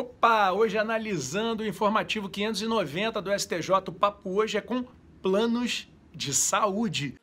Opa, hoje analisando o informativo 590 do STJ, o papo hoje é com planos de saúde.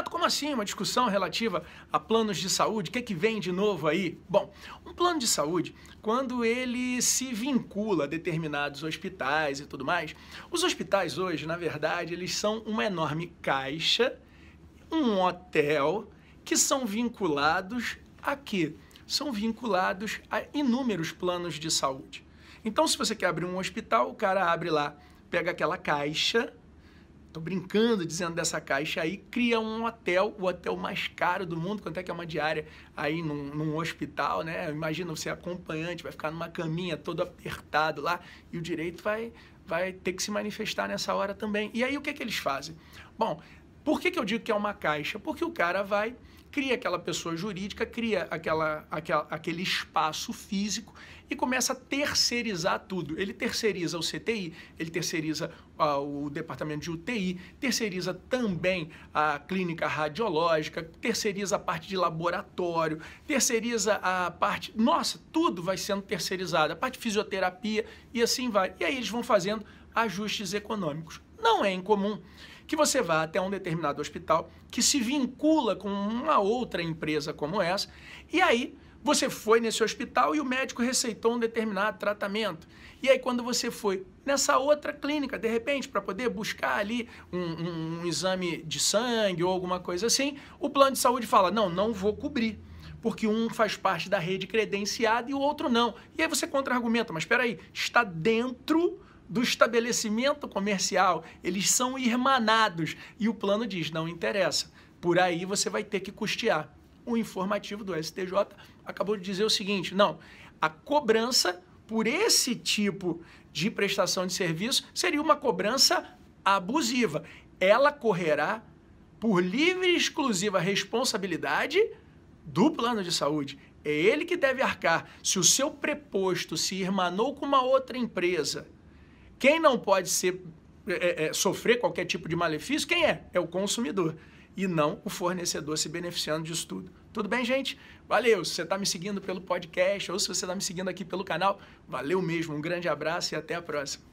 Renato, como assim? Uma discussão relativa a planos de saúde? O que, é que vem de novo aí? Bom, um plano de saúde, quando ele se vincula a determinados hospitais e tudo mais, os hospitais hoje, na verdade, eles são uma enorme caixa, um hotel, que são vinculados a quê? São vinculados a inúmeros planos de saúde. Então, se você quer abrir um hospital, o cara abre lá, pega aquela caixa Tô brincando dizendo dessa caixa aí, cria um hotel, o hotel mais caro do mundo, quanto é que é uma diária aí num, num hospital, né? Imagina você é acompanhante, vai ficar numa caminha todo apertado lá e o direito vai, vai ter que se manifestar nessa hora também. E aí o que, é que eles fazem? Bom, por que, que eu digo que é uma caixa? Porque o cara vai, cria aquela pessoa jurídica, cria aquela, aquela, aquele espaço físico e começa a terceirizar tudo. Ele terceiriza o CTI, ele terceiriza ah, o departamento de UTI, terceiriza também a clínica radiológica, terceiriza a parte de laboratório, terceiriza a parte. Nossa, tudo vai sendo terceirizado, a parte de fisioterapia e assim vai. E aí eles vão fazendo ajustes econômicos. Não é incomum que você vá até um determinado hospital que se vincula com uma outra empresa como essa, e aí você foi nesse hospital e o médico receitou um determinado tratamento. E aí, quando você foi nessa outra clínica, de repente, para poder buscar ali um, um, um exame de sangue ou alguma coisa assim, o plano de saúde fala: não, não vou cobrir porque um faz parte da rede credenciada e o outro não. E aí você contra-argumenta, mas espera aí, está dentro do estabelecimento comercial, eles são irmanados. E o plano diz: não interessa. Por aí você vai ter que custear. O informativo do STJ acabou de dizer o seguinte: não, a cobrança por esse tipo de prestação de serviço seria uma cobrança abusiva. Ela correrá por livre e exclusiva responsabilidade do plano de saúde. É ele que deve arcar. Se o seu preposto se irmanou com uma outra empresa, quem não pode ser, é, é, é, sofrer qualquer tipo de malefício, quem é? É o consumidor e não o fornecedor se beneficiando disso tudo. Tudo bem, gente? Valeu! Se você está me seguindo pelo podcast ou se você está me seguindo aqui pelo canal, valeu mesmo, um grande abraço e até a próxima.